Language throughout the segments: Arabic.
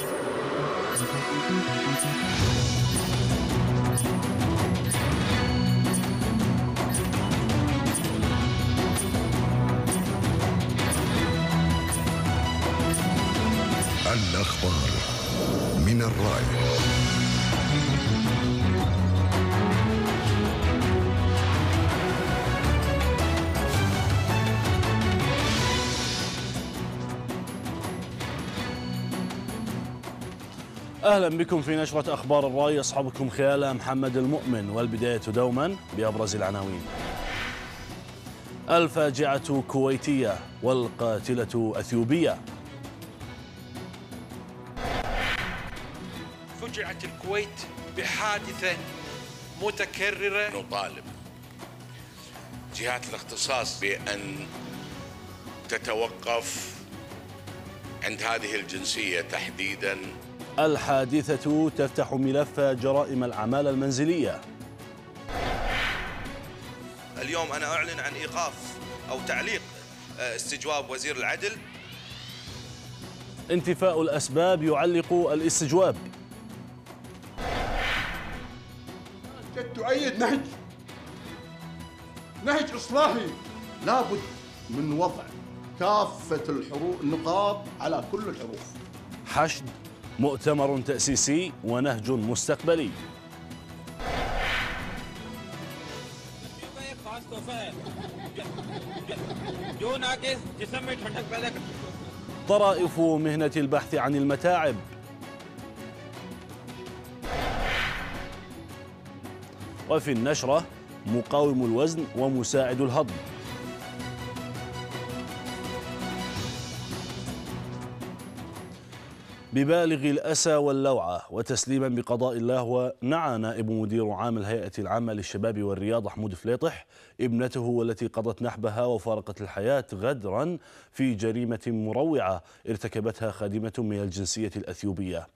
Thank you. أهلا بكم في نشرة أخبار الرأي يصحبكم خيالة محمد المؤمن والبداية دوما بأبرز العناوين الفاجعة كويتية والقاتلة أثيوبية فجعت الكويت بحادثة متكررة نطالب جهات الاختصاص بأن تتوقف عند هذه الجنسية تحديداً الحادثة تفتح ملف جرائم العمالة المنزلية اليوم أنا أعلن عن إيقاف أو تعليق آه، استجواب وزير العدل انتفاء الأسباب يعلق الاستجواب تؤيد نهج نهج إصلاحي لابد من وضع كافة الحروف النقاط على كل الحروف حشد مؤتمر تأسيسي ونهج مستقبلي طرائف مهنة البحث عن المتاعب وفي النشرة مقاوم الوزن ومساعد الهضم ببالغ الأسى واللوعة وتسليما بقضاء الله ونعى نائب مدير عام الهيئة العامة للشباب والرياضة حمود فليطح ابنته والتي قضت نحبها وفارقت الحياة غدرا في جريمة مروعة ارتكبتها خادمة من الجنسية الأثيوبية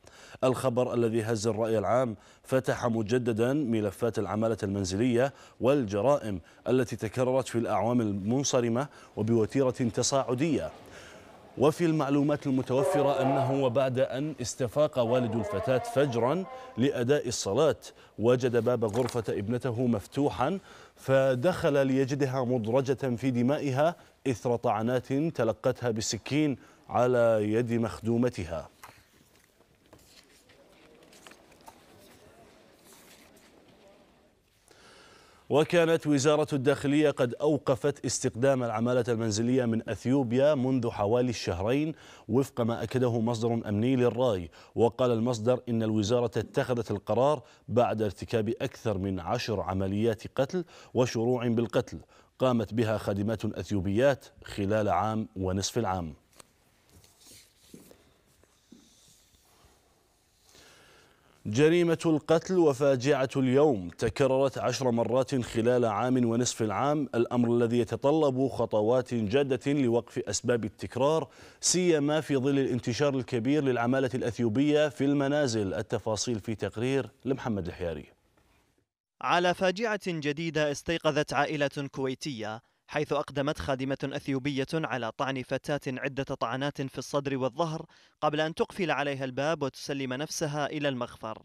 الخبر الذي هز الرأي العام فتح مجددا ملفات العمالة المنزلية والجرائم التي تكررت في الأعوام المنصرمة وبوتيرة تصاعدية وفي المعلومات المتوفرة أنه وبعد أن استفاق والد الفتاة فجرا لأداء الصلاة وجد باب غرفة ابنته مفتوحا فدخل ليجدها مدرجة في دمائها إثر طعنات تلقتها بالسكين على يد مخدومتها وكانت وزارة الداخلية قد أوقفت استقدام العمالة المنزلية من أثيوبيا منذ حوالي شهرين وفق ما أكده مصدر أمني للراي وقال المصدر إن الوزارة اتخذت القرار بعد ارتكاب أكثر من عشر عمليات قتل وشروع بالقتل قامت بها خادمات أثيوبيات خلال عام ونصف العام جريمة القتل وفاجعة اليوم تكررت عشر مرات خلال عام ونصف العام الأمر الذي يتطلب خطوات جادة لوقف أسباب التكرار سيما في ظل الانتشار الكبير للعمالة الأثيوبية في المنازل التفاصيل في تقرير لمحمد الحياري على فاجعة جديدة استيقظت عائلة كويتية حيث أقدمت خادمة أثيوبية على طعن فتاة عدة طعنات في الصدر والظهر قبل أن تقفل عليها الباب وتسلم نفسها إلى المخفر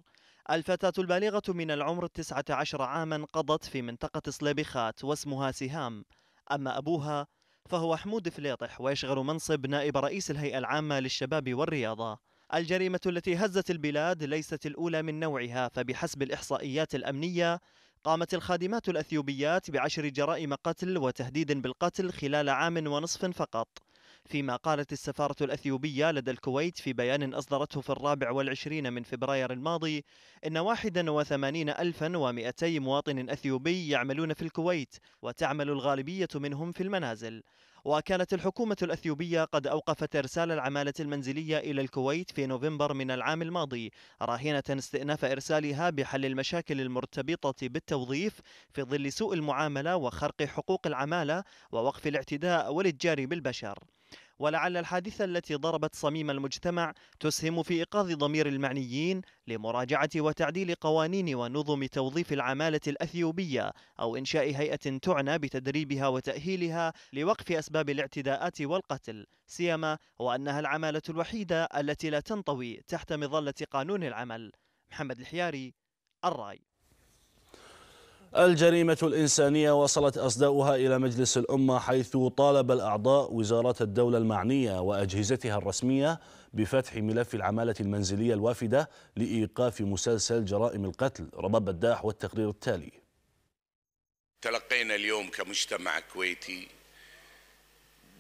الفتاة البالغة من العمر 19 عاما قضت في منطقة سليبخات واسمها سهام أما أبوها فهو حمود فليطح ويشغل منصب نائب رئيس الهيئة العامة للشباب والرياضة الجريمة التي هزت البلاد ليست الأولى من نوعها فبحسب الإحصائيات الأمنية قامت الخادمات الأثيوبيات بعشر جرائم قتل وتهديد بالقتل خلال عام ونصف فقط فيما قالت السفارة الأثيوبية لدى الكويت في بيان أصدرته في الرابع والعشرين من فبراير الماضي إن 81200 مواطن أثيوبي يعملون في الكويت وتعمل الغالبية منهم في المنازل وكانت الحكومة الأثيوبية قد أوقفت إرسال العمالة المنزلية إلى الكويت في نوفمبر من العام الماضي راهنة استئناف إرسالها بحل المشاكل المرتبطة بالتوظيف في ظل سوء المعاملة وخرق حقوق العمالة ووقف الاعتداء والإتجار بالبشر ولعل الحادثة التي ضربت صميم المجتمع تسهم في إيقاظ ضمير المعنيين لمراجعة وتعديل قوانين ونظم توظيف العمالة الأثيوبية أو إنشاء هيئة تعنى بتدريبها وتأهيلها لوقف أسباب الاعتداءات والقتل سيما وأنها العمالة الوحيدة التي لا تنطوي تحت مظلة قانون العمل محمد الحياري الرأي الجريمة الإنسانية وصلت أصداؤها إلى مجلس الأمة حيث طالب الأعضاء وزارة الدولة المعنية وأجهزتها الرسمية بفتح ملف العمالة المنزلية الوافدة لإيقاف مسلسل جرائم القتل رباب بداح والتقرير التالي تلقينا اليوم كمجتمع كويتي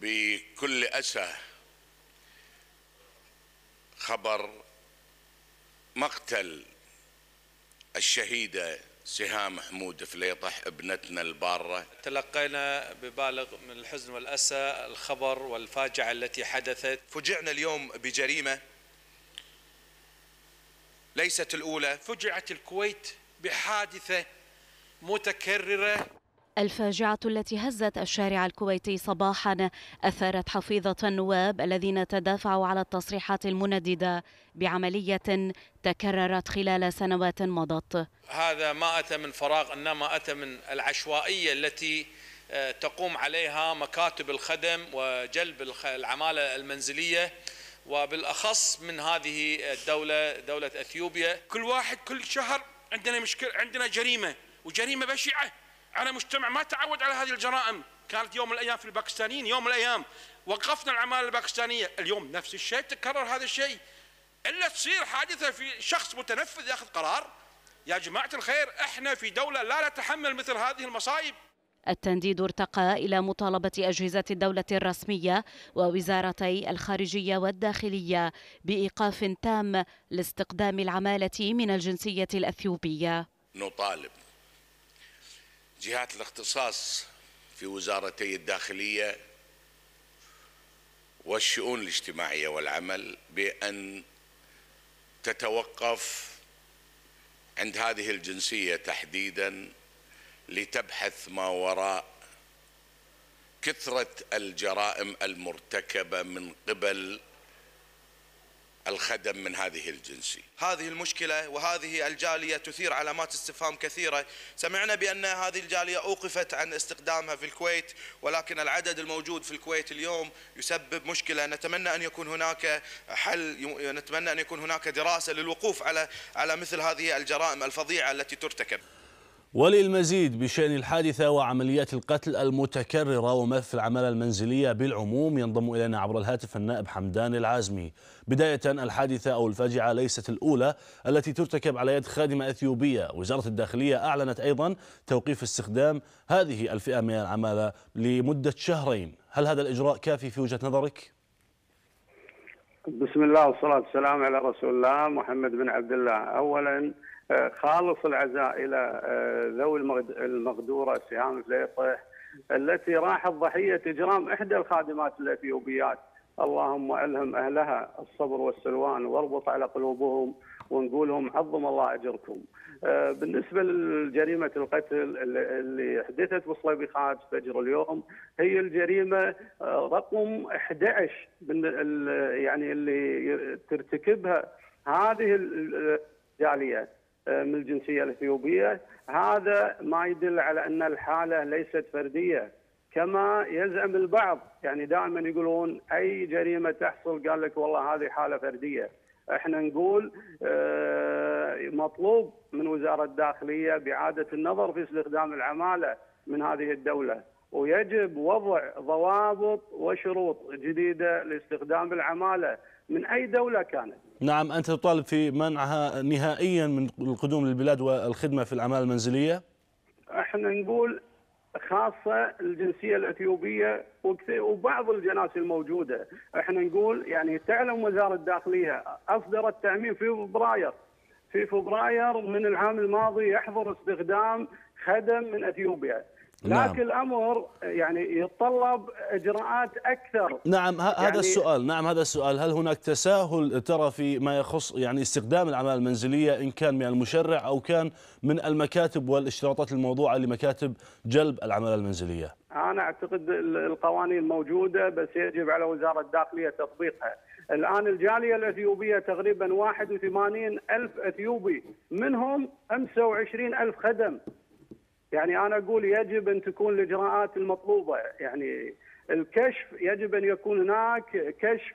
بكل أسى خبر مقتل الشهيده سهام محمود فليطح ابنتنا البارة تلقينا ببالغ من الحزن والأسى الخبر والفاجعة التي حدثت فجعنا اليوم بجريمة ليست الأولى فجعت الكويت بحادثة متكررة الفاجعة التي هزت الشارع الكويتي صباحا أثارت حفيظة النواب الذين تدافعوا على التصريحات المنددة بعملية تكررت خلال سنوات مضت هذا ما أتى من فراغ إنما أتى من العشوائية التي آه، تقوم عليها مكاتب الخدم وجلب العمالة المنزلية وبالأخص من هذه الدولة دولة أثيوبيا كل واحد كل شهر عندنا مشكلة عندنا جريمة وجريمة بشعة على مجتمع ما تعود على هذه الجرائم كانت يوم من الايام في الباكستانيين يوم من الايام وقفنا العماله الباكستانيه اليوم نفس الشيء تكرر هذا الشيء الا تصير حادثه في شخص متنفذ ياخذ قرار يا جماعه الخير احنا في دوله لا نتحمل مثل هذه المصايب التنديد ارتقى إلى مطالبة أجهزة الدولة الرسمية ووزارتي الخارجية والداخلية بإيقاف تام لاستقدام العمالة من الجنسية الأثيوبية نطالب جهات الاختصاص في وزارتي الداخلية والشؤون الاجتماعية والعمل بأن تتوقف عند هذه الجنسية تحديدا لتبحث ما وراء كثرة الجرائم المرتكبة من قبل الخدم من هذه الجنسية هذه المشكلة وهذه الجالية تثير علامات استفهام كثيرة سمعنا بأن هذه الجالية أوقفت عن استخدامها في الكويت ولكن العدد الموجود في الكويت اليوم يسبب مشكلة نتمنى أن يكون هناك حل نتمنى أن يكون هناك دراسة للوقوف على على مثل هذه الجرائم الفظيعة التي ترتكب وللمزيد بشأن الحادثة وعمليات القتل المتكررة وملف العمالة المنزلية بالعموم ينضم إلينا عبر الهاتف النائب حمدان العازمي بداية الحادثة أو الفاجعة ليست الأولى التي ترتكب على يد خادمة أثيوبية وزارة الداخلية أعلنت أيضا توقيف استخدام هذه الفئة من العمالة لمدة شهرين هل هذا الإجراء كافي في وجهة نظرك؟ بسم الله والصلاة والسلام على رسول الله محمد بن عبد الله أولا خالص العزاء الى آه، ذوي المقدوره سهام فليطه التي راحت ضحيه اجرام احدى الخادمات الاثيوبيات اللهم الهم اهلها الصبر والسلوان واربط على قلوبهم ونقول لهم عظم الله اجركم. آه، بالنسبه لجريمه القتل اللي حدثت بصليبيخات فجر اليوم هي الجريمه آه، رقم 11 يعني اللي ترتكبها هذه الجاليه من الجنسيه الاثيوبيه هذا ما يدل على ان الحاله ليست فرديه كما يزعم البعض يعني دائما يقولون اي جريمه تحصل قال لك والله هذه حاله فرديه احنا نقول آه، مطلوب من وزاره الداخليه باعاده النظر في استخدام العماله من هذه الدوله ويجب وضع ضوابط وشروط جديده لاستخدام العماله من اي دوله كانت. نعم انت تطالب في منعها نهائيا من القدوم للبلاد والخدمه في العماله المنزليه؟ احنا نقول خاصة الجنسية الأثيوبية وبعض الجناس الموجودة احنا نقول يعني تعلم وزارة الداخلية أصدرت تعميم في فبراير في فبراير من العام الماضي يحظر استخدام خدم من أثيوبيا نعم. لكن الامر يعني يتطلب اجراءات اكثر نعم هذا يعني السؤال نعم هذا السؤال هل هناك تساهل ترى في ما يخص يعني استخدام العماله المنزليه ان كان من المشرع او كان من المكاتب والاشتراطات الموضوعه لمكاتب جلب العماله المنزليه انا اعتقد القوانين موجوده بس يجب على وزاره الداخليه تطبيقها الان الجاليه الاثيوبيه تقريبا 81 الف اثيوبي منهم 25 الف خدم يعني انا اقول يجب ان تكون الاجراءات المطلوبه يعني الكشف يجب ان يكون هناك كشف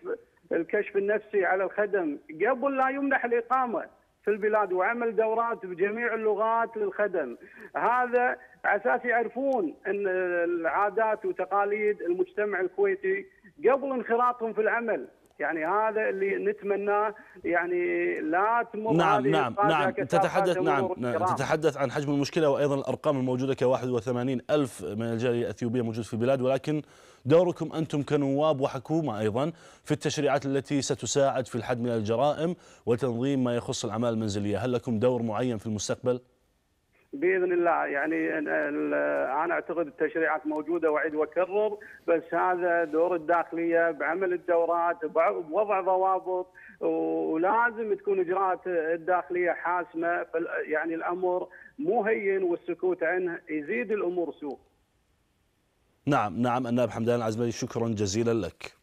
الكشف النفسي على الخدم قبل لا يمنح الاقامه في البلاد وعمل دورات بجميع اللغات للخدم هذا على اساس يعرفون ان العادات وتقاليد المجتمع الكويتي قبل انخراطهم في العمل يعني هذا اللي نتمناه يعني لا تمر نعم نعم نعم تتحدث نعم, تتحدث عن حجم المشكله وايضا الارقام الموجوده ك 81 الف من الجاليه الاثيوبيه موجود في البلاد ولكن دوركم انتم كنواب وحكومه ايضا في التشريعات التي ستساعد في الحد من الجرائم وتنظيم ما يخص الاعمال المنزليه، هل لكم دور معين في المستقبل؟ باذن الله يعني انا اعتقد التشريعات موجوده واعيد واكرر بس هذا دور الداخليه بعمل الدورات بوضع ضوابط ولازم تكون اجراءات الداخليه حاسمه يعني الامر مو هين والسكوت عنه يزيد الامور سوء. نعم نعم النائب حمدان العزمي شكرا جزيلا لك.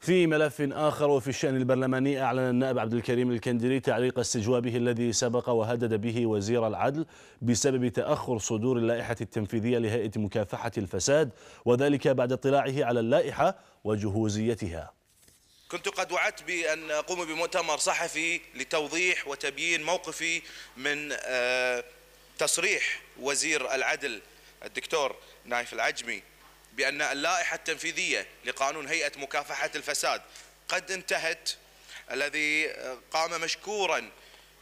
في ملف آخر وفي الشأن البرلماني أعلن النائب عبد الكريم الكندري تعليق استجوابه الذي سبق وهدد به وزير العدل بسبب تأخر صدور اللائحة التنفيذية لهيئة مكافحة الفساد وذلك بعد اطلاعه على اللائحة وجهوزيتها كنت قد وعدت بأن أقوم بمؤتمر صحفي لتوضيح وتبيين موقفي من آه، تصريح وزير العدل الدكتور نايف العجمي بأن اللائحة التنفيذية لقانون هيئة مكافحة الفساد قد انتهت الذي قام مشكورا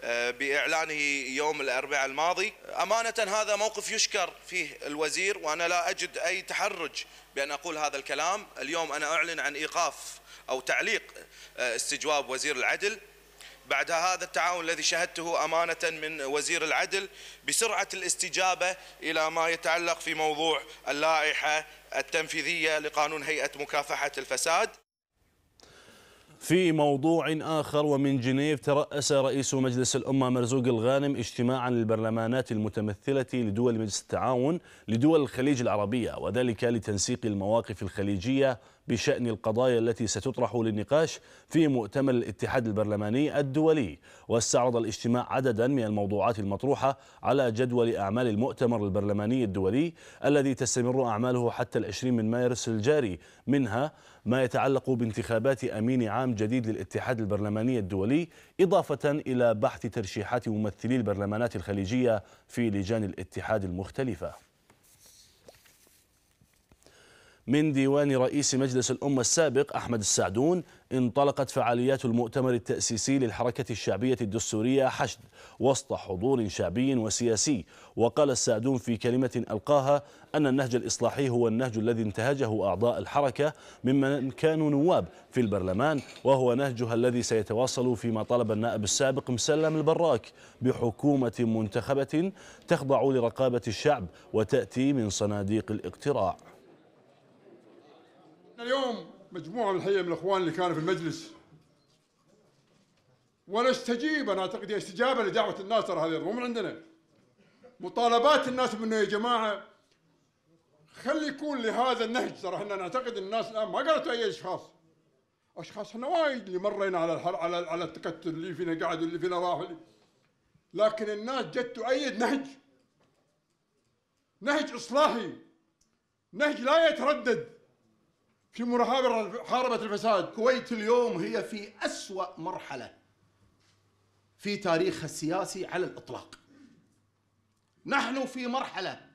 آه، بإعلانه يوم الأربعاء الماضي أمانة هذا موقف يشكر فيه الوزير وأنا لا أجد أي تحرج بأن أقول هذا الكلام اليوم أنا أعلن عن إيقاف أو تعليق آه، استجواب وزير العدل بعد هذا التعاون الذي شهدته أمانة من وزير العدل بسرعة الاستجابة إلى ما يتعلق في موضوع اللائحة التنفيذية لقانون هيئة مكافحة الفساد في موضوع آخر ومن جنيف ترأس رئيس مجلس الأمة مرزوق الغانم اجتماعا للبرلمانات المتمثلة لدول مجلس التعاون لدول الخليج العربية وذلك لتنسيق المواقف الخليجية بشأن القضايا التي ستطرح للنقاش في مؤتمر الاتحاد البرلماني الدولي واستعرض الاجتماع عددا من الموضوعات المطروحة على جدول أعمال المؤتمر البرلماني الدولي الذي تستمر أعماله حتى العشرين من مارس الجاري منها ما يتعلق بانتخابات أمين عام جديد للاتحاد البرلماني الدولي إضافة إلى بحث ترشيحات ممثلي البرلمانات الخليجية في لجان الاتحاد المختلفة من ديوان رئيس مجلس الأمة السابق أحمد السعدون انطلقت فعاليات المؤتمر التأسيسي للحركة الشعبية الدستورية حشد وسط حضور شعبي وسياسي وقال السعدون في كلمة ألقاها أن النهج الإصلاحي هو النهج الذي انتهجه أعضاء الحركة ممن كانوا نواب في البرلمان وهو نهجها الذي سيتواصل فيما طلب النائب السابق مسلم البراك بحكومة منتخبة تخضع لرقابة الشعب وتأتي من صناديق الاقتراع اليوم مجموعه من الحية من الاخوان اللي كانوا في المجلس ولا استجيب انا اعتقد هي استجابه لدعوه الناس ترى هذه مو من عندنا مطالبات الناس بانه يا جماعه خلي يكون لهذا النهج ترى احنا نعتقد الناس الان ما قالت اي اشخاص اشخاص احنا وايد اللي مرينا على الحر على على التكتل اللي فينا قاعد واللي فينا راح لكن الناس جت تؤيد نهج نهج اصلاحي نهج لا يتردد في محاربة الفساد كويت اليوم هي في أسوأ مرحلة في تاريخها السياسي على الإطلاق نحن في مرحلة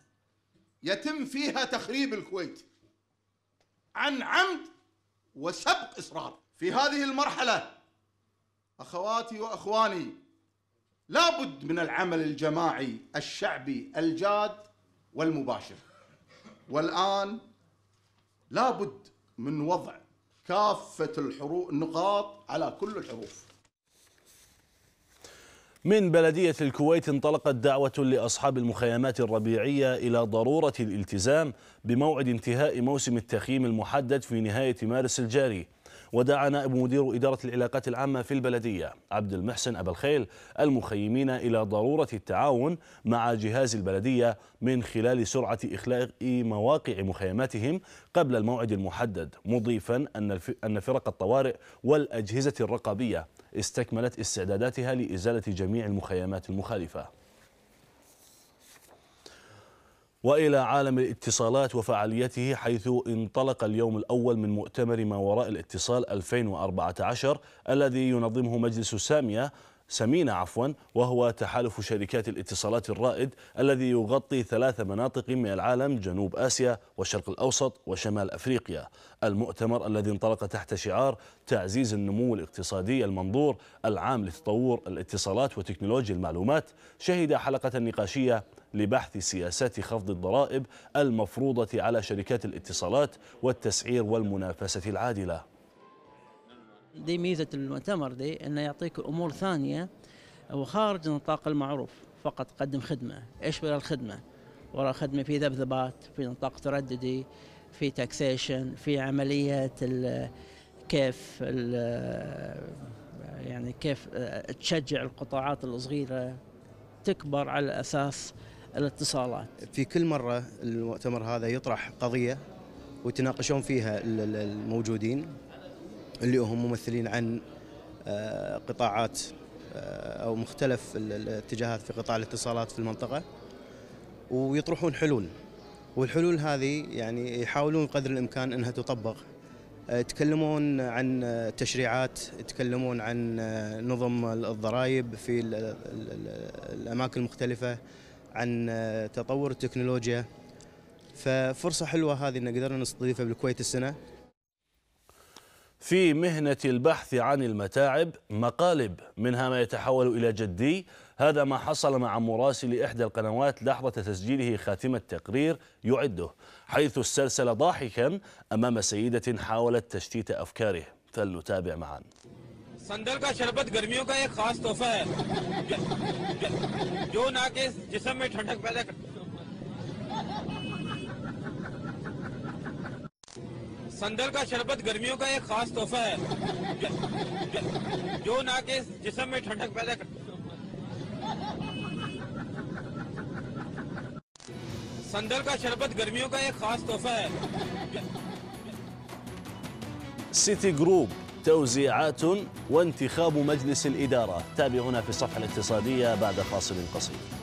يتم فيها تخريب الكويت عن عمد وسبق إصرار في هذه المرحلة أخواتي وأخواني لابد من العمل الجماعي الشعبي الجاد والمباشر والآن لابد من وضع كافة الحروف النقاط على كل الحروف من بلدية الكويت انطلقت دعوة لأصحاب المخيمات الربيعية إلى ضرورة الالتزام بموعد انتهاء موسم التخييم المحدد في نهاية مارس الجاري ودعا نائب مدير إدارة العلاقات العامة في البلدية عبد المحسن أبا الخيل المخيمين إلى ضرورة التعاون مع جهاز البلدية من خلال سرعة إخلاء مواقع مخيماتهم قبل الموعد المحدد مضيفا أن فرق الطوارئ والأجهزة الرقابية استكملت استعداداتها لإزالة جميع المخيمات المخالفة والى عالم الاتصالات وفعاليته حيث انطلق اليوم الاول من مؤتمر ما وراء الاتصال 2014 الذي ينظمه مجلس ساميه سمينة عفوا وهو تحالف شركات الاتصالات الرائد الذي يغطي ثلاث مناطق من العالم جنوب آسيا والشرق الأوسط وشمال أفريقيا المؤتمر الذي انطلق تحت شعار تعزيز النمو الاقتصادي المنظور العام لتطور الاتصالات وتكنولوجيا المعلومات شهد حلقة نقاشية لبحث سياسات خفض الضرائب المفروضة على شركات الاتصالات والتسعير والمنافسة العادلة دي ميزه المؤتمر دي انه يعطيك امور ثانيه وخارج نطاق المعروف فقط قدم خدمه ايش وراء الخدمه وراء الخدمه في ذبذبات في نطاق ترددي في تاكسيشن في عمليه الـ كيف الـ يعني كيف آه، تشجع القطاعات الصغيره تكبر على اساس الاتصالات في كل مره المؤتمر هذا يطرح قضيه ويتناقشون فيها الموجودين اللي هم ممثلين عن آه، قطاعات آه، او مختلف الاتجاهات في قطاع الاتصالات في المنطقه ويطرحون حلول والحلول هذه يعني يحاولون قدر الامكان انها تطبق آه، يتكلمون عن تشريعات يتكلمون عن نظم الضرائب في الاماكن المختلفه عن تطور التكنولوجيا ففرصه حلوه هذه ان قدرنا نستضيفها بالكويت السنه في مهنة البحث عن المتاعب مقالب منها ما يتحول إلى جدي هذا ما حصل مع مراسل إحدى القنوات لحظة تسجيله خاتمة تقرير يعده حيث استرسل ضاحكا أمام سيدة حاولت تشتيت أفكاره فلنتابع معا Sandal سندر کا شربت گرمیوں کا ایک خاص تحفہ ہے جو نہ کہ جسم میں ٹھنڈک پیدا کرتا سندر کا شربت گرمیوں کا ایک خاص تحفہ ہے سیتی گروپ توزيعات وانتخاب مجلس الإدارة تابعونا في الصفحة الاقتصادية بعد فاصل قصير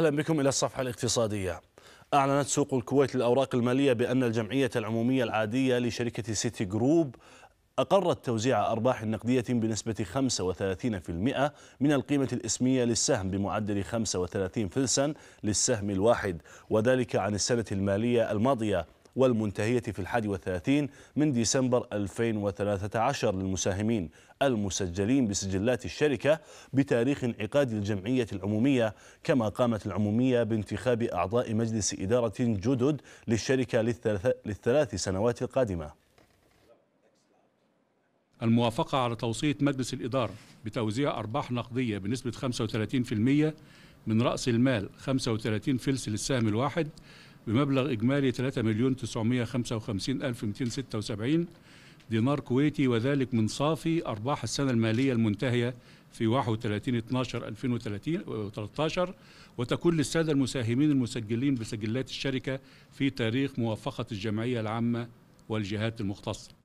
أهلا بكم إلى الصفحة الاقتصادية أعلنت سوق الكويت للأوراق المالية بأن الجمعية العمومية العادية لشركة سيتي جروب أقرت توزيع أرباح نقدية بنسبة 35% من القيمة الإسمية للسهم بمعدل 35 فلسا للسهم الواحد وذلك عن السنة المالية الماضية والمنتهية في الحادي والثلاثين من ديسمبر 2013 للمساهمين المسجلين بسجلات الشركة بتاريخ انعقاد الجمعية العمومية كما قامت العمومية بانتخاب أعضاء مجلس إدارة جدد للشركة للثلاث سنوات القادمة الموافقة على توصية مجلس الإدارة بتوزيع أرباح نقدية بنسبة 35% من رأس المال 35 فلس للسهم الواحد بمبلغ إجمالي 3 مليون 955 ألف 276 دينار كويتي وذلك من صافي أرباح السنة المالية المنتهية في 31 12 2013 وتكون للسادة المساهمين المسجلين بسجلات الشركة في تاريخ موافقة الجمعية العامة والجهات المختصة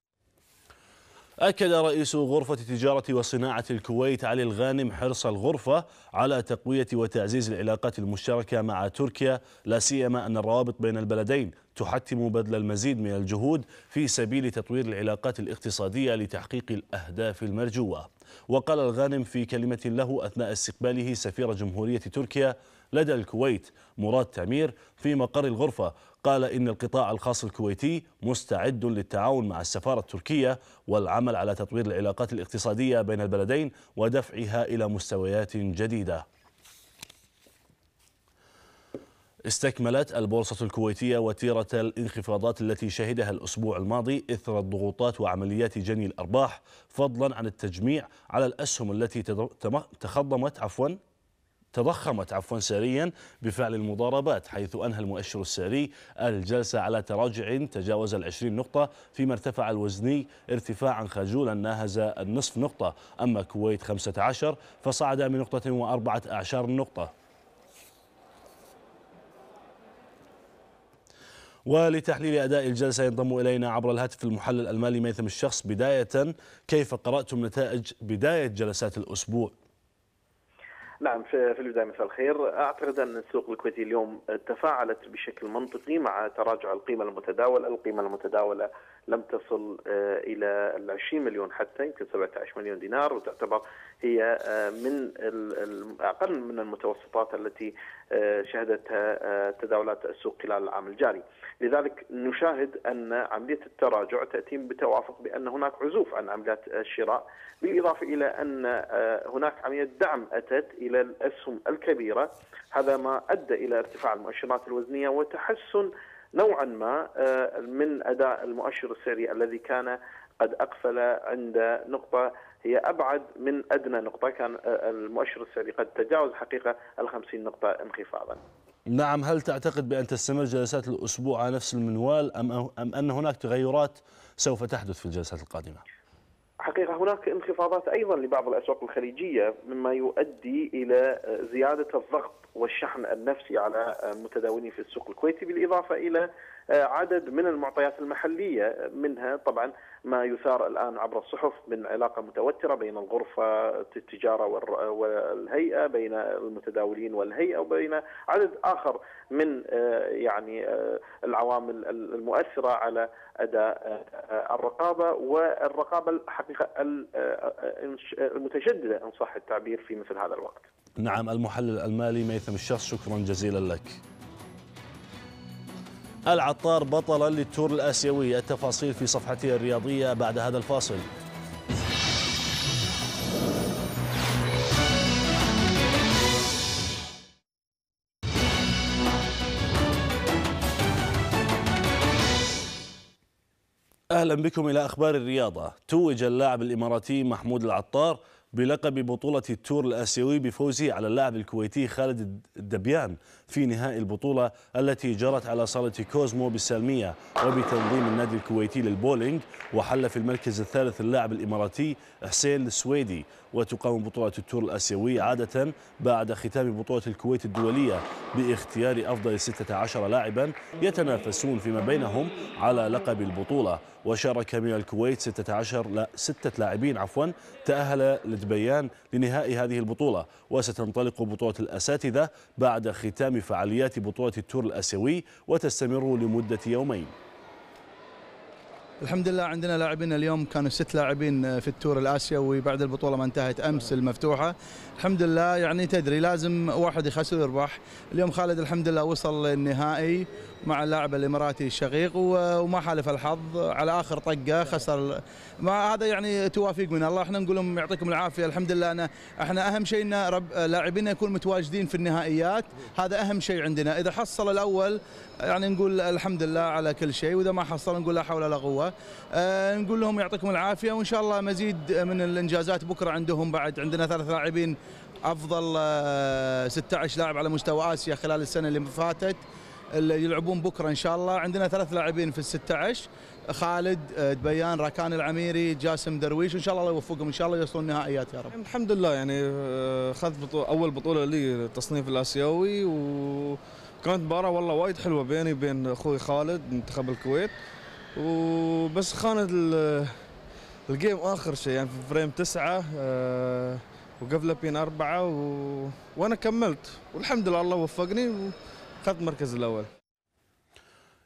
أكد رئيس غرفة تجارة وصناعة الكويت علي الغانم حرص الغرفة على تقوية وتعزيز العلاقات المشتركة مع تركيا لا سيما أن الروابط بين البلدين تحتم بذل المزيد من الجهود في سبيل تطوير العلاقات الاقتصادية لتحقيق الأهداف المرجوة وقال الغانم في كلمة له أثناء استقباله سفير جمهورية تركيا لدى الكويت مراد تعمير في مقر الغرفة قال إن القطاع الخاص الكويتي مستعد للتعاون مع السفارة التركية والعمل على تطوير العلاقات الاقتصادية بين البلدين ودفعها إلى مستويات جديدة استكملت البورصة الكويتية وتيرة الانخفاضات التي شهدها الأسبوع الماضي إثر الضغوطات وعمليات جني الأرباح فضلا عن التجميع على الأسهم التي تخضمت عفوا تضخمت عفوا ساريا بفعل المضاربات حيث أنهى المؤشر الساري الجلسة على تراجع تجاوز العشرين نقطة فيما ارتفع الوزني ارتفاعا خجولا ناهز النصف نقطة أما كويت 15 فصعد من نقطة وأربعة أعشار نقطة ولتحليل أداء الجلسة ينضم إلينا عبر الهاتف المحلل المالي ميثم الشخص بداية كيف قرأتم نتائج بداية جلسات الأسبوع نعم في البدايه مساء الخير اعتقد ان السوق الكويتي اليوم تفاعلت بشكل منطقي مع تراجع القيمه المتداوله، القيمه المتداوله لم تصل آه، الى ال 20 مليون حتى يمكن 17 مليون دينار وتعتبر هي آه، من اقل من المتوسطات التي آه، شهدتها تداولات السوق خلال العام الجاري، لذلك نشاهد ان عمليه التراجع تاتي بتوافق بان هناك عزوف عن عمليات الشراء، بالاضافه الى ان هناك عمليه دعم اتت إلى الأسهم الكبيرة هذا ما أدى إلى ارتفاع المؤشرات الوزنية وتحسن نوعا ما آه، من أداء المؤشر السعري الذي كان قد أقفل عند نقطة هي أبعد من أدنى نقطة كان آه، المؤشر السعري قد تجاوز حقيقة الخمسين نقطة انخفاضا نعم هل تعتقد بأن تستمر جلسات الأسبوع على نفس المنوال أم أن هناك تغيرات سوف تحدث في الجلسات القادمة؟ حقيقة هناك انخفاضات أيضا لبعض الأسواق الخليجية مما يؤدي إلى زيادة الضغط والشحن النفسي على المتداولين في السوق الكويتي بالإضافة إلى آه، عدد من المعطيات المحلية منها طبعا ما يثار الآن عبر الصحف من علاقة متوترة بين الغرفة التجارة والهيئة بين المتداولين والهيئة وبين عدد آخر من آه، يعني آه، العوامل المؤثرة على أداء الرقابة والرقابة الحقيقة المتجددة إن صح التعبير في مثل هذا الوقت نعم المحلل المالي ميثم الشخص شكرا جزيلا لك العطار بطلا للتور الآسيوي التفاصيل في صفحته الرياضية بعد هذا الفاصل أهلا بكم إلى أخبار الرياضة توج اللاعب الإماراتي محمود العطار بلقب بطولة التور الآسيوي بفوزه على اللاعب الكويتي خالد الدبيان في نهائي البطولة التي جرت على صالة كوزمو بالسالمية وبتنظيم النادي الكويتي للبولينج وحل في المركز الثالث اللاعب الإماراتي حسين السويدي وتقام بطولة التور الآسيوي عادة بعد ختام بطولة الكويت الدولية باختيار أفضل 16 لاعبا يتنافسون فيما بينهم على لقب البطولة وشارك من الكويت 16 لا ستة لاعبين عفوا تأهل لتبيان لنهائي هذه البطولة وستنطلق بطولة الأساتذة بعد ختام فعاليات بطولة التور الآسيوي وتستمر لمدة يومين الحمد لله عندنا لاعبين اليوم كانوا ست لاعبين آه، في التور الاسيوي بعد البطوله ما انتهت امس المفتوحه الحمد لله يعني تدري لازم واحد يخسر ويربح اليوم خالد الحمد لله وصل للنهائي مع اللاعب الاماراتي الشقيق وما حالف الحظ على اخر طقه خسر ما هذا يعني توافيق من الله احنا نقول لهم يعطيكم العافيه الحمد لله انا احنا اهم شيء ان لاعبينا يكون متواجدين في النهائيات هذا اهم شيء عندنا اذا حصل الاول يعني نقول الحمد لله على كل شيء واذا ما حصل نقول لا حول ولا قوه أه نقول لهم يعطيكم العافيه وان شاء الله مزيد من الانجازات بكره عندهم بعد عندنا ثلاث لاعبين افضل 16 آه، لاعب على مستوى اسيا خلال السنه اللي فاتت اللي يلعبون بكره ان شاء الله عندنا ثلاث لاعبين في ال 16 خالد آه، دبيان راكان العميري جاسم درويش وان شاء الله الله يوفقهم ان شاء الله يوصلون النهائيات يا رب الحمد لله يعني اخذت آه، بطولة اول بطوله لي التصنيف الاسيوي وكانت مباراه والله وايد حلوه بيني وبين اخوي خالد منتخب الكويت وبس خانت الجيم اخر شيء يعني في فريم تسعه آه، وقفله بين اربعه و... وانا كملت والحمد لله الله وفقني و... حققت المركز الأول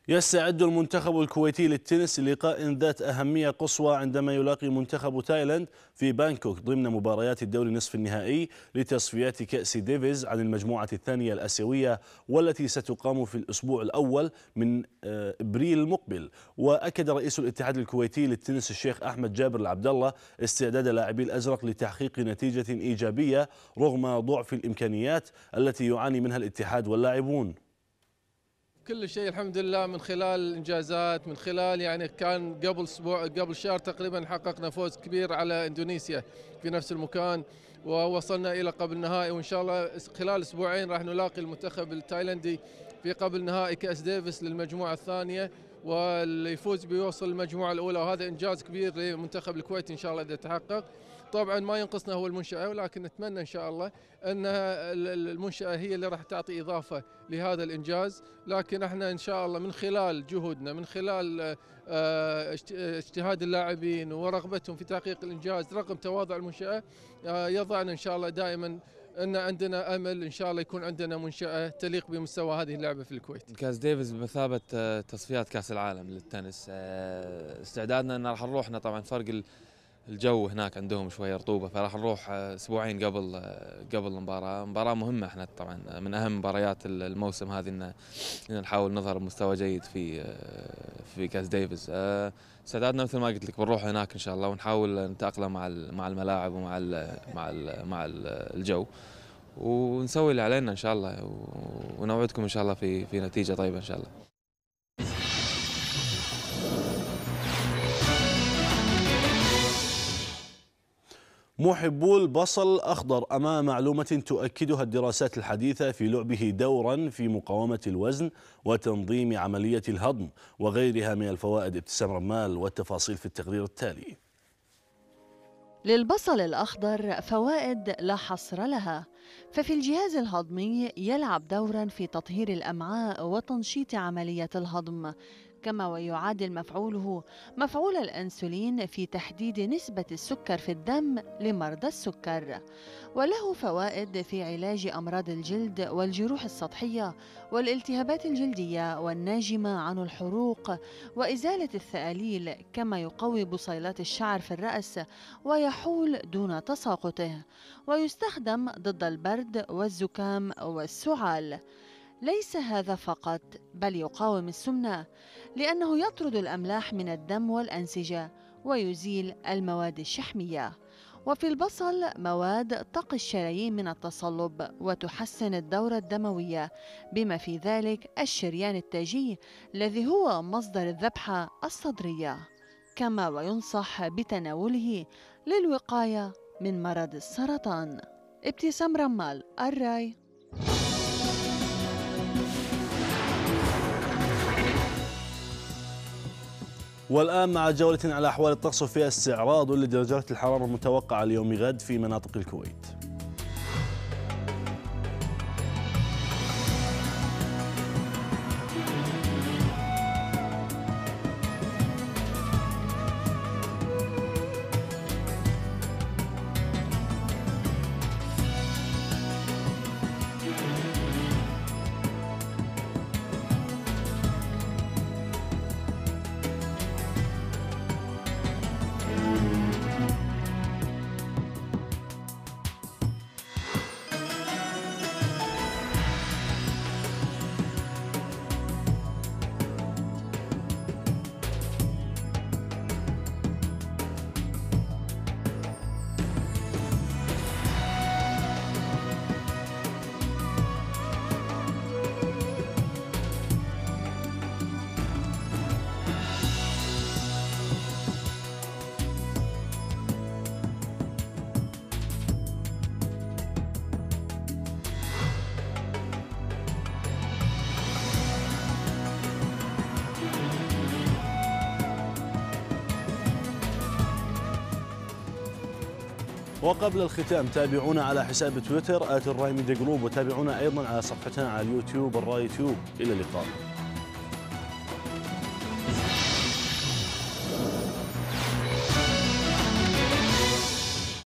يستعد المنتخب الكويتي للتنس للقاء ذات أهمية قصوى عندما يلاقي منتخب تايلاند في بانكوك ضمن مباريات الدوري نصف النهائي لتصفيات كأس ديفيز عن المجموعة الثانية الآسيوية والتي ستقام في الأسبوع الأول من آه، إبريل المقبل وأكد رئيس الاتحاد الكويتي للتنس الشيخ أحمد جابر العبد الله استعداد لاعبي الأزرق لتحقيق نتيجة إيجابية رغم ضعف الإمكانيات التي يعاني منها الاتحاد واللاعبون كل شيء الحمد لله من خلال الانجازات من خلال يعني كان قبل اسبوع قبل شهر تقريبا حققنا فوز كبير على اندونيسيا في نفس المكان ووصلنا الى قبل نهائي وان شاء الله خلال اسبوعين راح نلاقي المنتخب التايلندي في قبل نهائي كاس ديفيس للمجموعه الثانيه واللي يفوز بيوصل المجموعه الاولى وهذا انجاز كبير لمنتخب الكويت ان شاء الله اذا تحقق طبعا ما ينقصنا هو المنشاه ولكن نتمنى ان شاء الله ان المنشاه هي اللي راح تعطي اضافه لهذا الانجاز لكن احنا ان شاء الله من خلال جهودنا من خلال آه، اجتهاد اللاعبين ورغبتهم في تحقيق الانجاز رغم تواضع المنشاه آه، يضعنا ان شاء الله دائما ان عندنا امل ان شاء الله يكون عندنا منشاه تليق بمستوى هذه اللعبه في الكويت. كاس ديفيز بمثابه آه، تصفيات كاس العالم للتنس استعدادنا ان راح نروح طبعا فرق الجو هناك عندهم شويه رطوبه فراح نروح اسبوعين قبل قبل المباراه، مباراه مهمه احنا طبعا من اهم مباريات الموسم هذه ان نحاول نظهر بمستوى جيد في في كاس ديفيز. استعدادنا أه، مثل ما قلت لك بنروح هناك ان شاء الله ونحاول نتاقلم مع مع الملاعب ومع الـ مع الـ مع الجو. ونسوي اللي علينا ان شاء الله ونوعدكم ان شاء الله في في نتيجه طيبه ان شاء الله محبو البصل أخضر أمام معلومة تؤكدها الدراسات الحديثة في لعبه دورا في مقاومة الوزن وتنظيم عملية الهضم وغيرها من الفوائد ابتسام رمال والتفاصيل في التقرير التالي للبصل الأخضر فوائد لا حصر لها ففي الجهاز الهضمي يلعب دورا في تطهير الأمعاء وتنشيط عملية الهضم كما ويعادل مفعوله مفعول الأنسولين في تحديد نسبة السكر في الدم لمرضى السكر وله فوائد في علاج أمراض الجلد والجروح السطحية والالتهابات الجلدية والناجمة عن الحروق وإزالة الثآليل كما يقوي بصيلات الشعر في الرأس ويحول دون تساقطه ويستخدم ضد البرد والزكام والسعال ليس هذا فقط بل يقاوم السمنه لانه يطرد الاملاح من الدم والانسجه ويزيل المواد الشحميه وفي البصل مواد تقي الشرايين من التصلب وتحسن الدورة الدموية بما في ذلك الشريان التاجي الذي هو مصدر الذبحة الصدرية كما وينصح بتناوله للوقاية من مرض السرطان ابتسام رمال الراي والآن مع جولة على أحوال الطقس وفي استعراض لدرجات الحرارة المتوقعة اليوم غد في مناطق الكويت وقبل الختام تابعونا على حساب تويتر الرايمي جروب وتابعونا أيضا على صفحتنا على اليوتيوب الراي تيوب إلى اللقاء